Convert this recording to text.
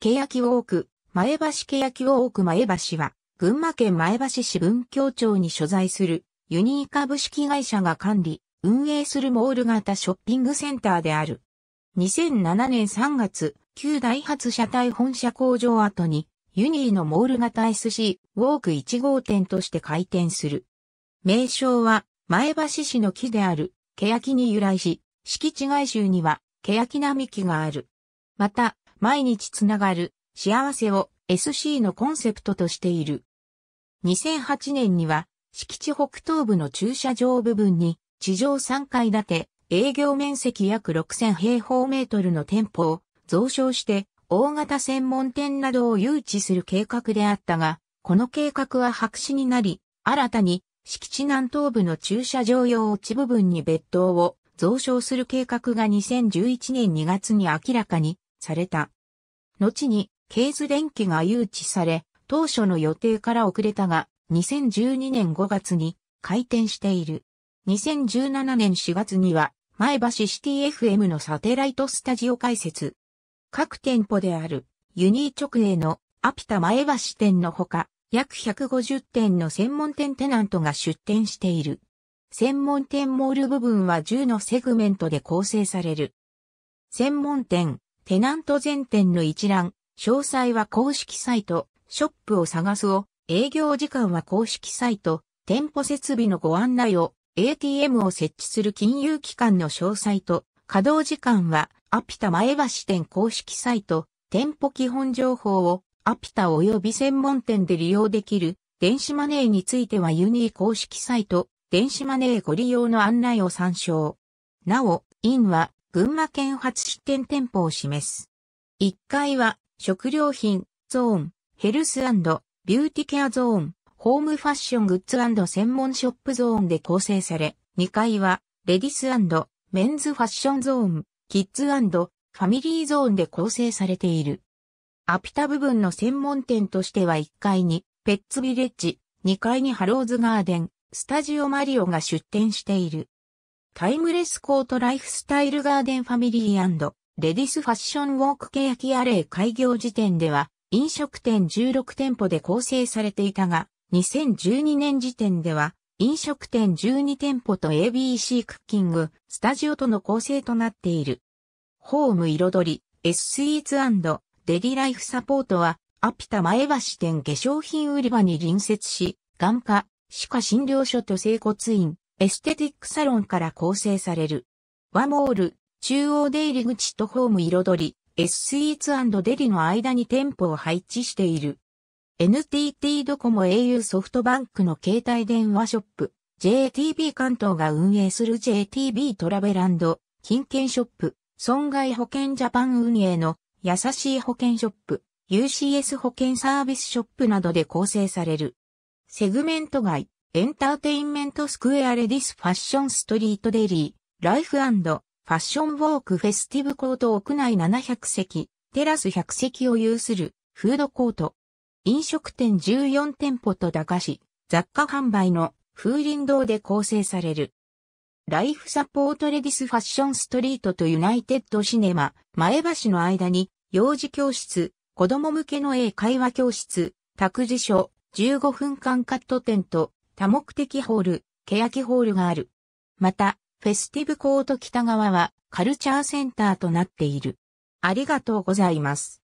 欅をーく、前橋欅をーく前橋は、群馬県前橋市文京町に所在する、ユニー株式会社が管理、運営するモール型ショッピングセンターである。2007年3月、旧大発車体本社工場跡に、ユニーのモール型 SC ウォーク1号店として開店する。名称は前橋市の木である欅に由来し、敷地外周には欅並木がある。また、毎日つながる幸せを SC のコンセプトとしている。2008年には敷地北東部の駐車場部分に地上3階建て営業面積約6000平方メートルの店舗を増床して大型専門店などを誘致する計画であったが、この計画は白紙になり、新たに敷地南東部の駐車場用地部分に別棟を増床する計画が2011年2月に明らかにされた。後に、ケーズ電機が誘致され、当初の予定から遅れたが、2012年5月に開店している。2017年4月には、前橋シティ FM のサテライトスタジオ開設。各店舗である、ユニー直営のアピタ前橋店のほか、約150店の専門店テナントが出店している。専門店モール部分は10のセグメントで構成される。専門店、テナント全店の一覧、詳細は公式サイト、ショップを探すを、営業時間は公式サイト、店舗設備のご案内を、ATM を設置する金融機関の詳細と、稼働時間は、アピタ前橋店公式サイト、店舗基本情報を、アピタ及び専門店で利用できる、電子マネーについてはユニー公式サイト、電子マネーご利用の案内を参照。なお、インは、群馬県初出店店舗を示す。1階は食料品、ゾーン、ヘルスビューティケアゾーン、ホームファッショングッズ専門ショップゾーンで構成され、2階はレディスメンズファッションゾーン、キッズファミリーゾーンで構成されている。アピタ部分の専門店としては1階にペッツビレッジ、2階にハローズガーデン、スタジオマリオが出店している。タイムレスコートライフスタイルガーデンファミリーレディスファッションウォークケヤキアレイ開業時点では飲食店16店舗で構成されていたが、2012年時点では飲食店12店舗と ABC クッキング、スタジオとの構成となっている。ホーム彩り、S スイーツデリライフサポートは、アピタ前橋店化粧品売り場に隣接し、眼科、歯科診療所と整骨院、エステティックサロンから構成される。ワモール、中央出入り口とホーム彩り、S スイーツデリの間に店舗を配置している。NTT ドコモ au ソフトバンクの携帯電話ショップ、JTB 関東が運営する JTB トラベランド、金券ショップ、損害保険ジャパン運営の優しい保険ショップ、UCS 保険サービスショップなどで構成される。セグメント外、エンターテインメントスクエアレディスファッションストリートデリー、ライフファッションウォークフェスティブコート屋内700席、テラス100席を有するフードコート。飲食店14店舗と駄菓子、雑貨販売の風林堂で構成される。ライフサポートレディスファッションストリートとユナイテッドシネマ、前橋の間に、幼児教室、子供向けの英会話教室、託児所、15分間カット店と、多目的ホール、欅ホールがある。また、フェスティブコート北側はカルチャーセンターとなっている。ありがとうございます。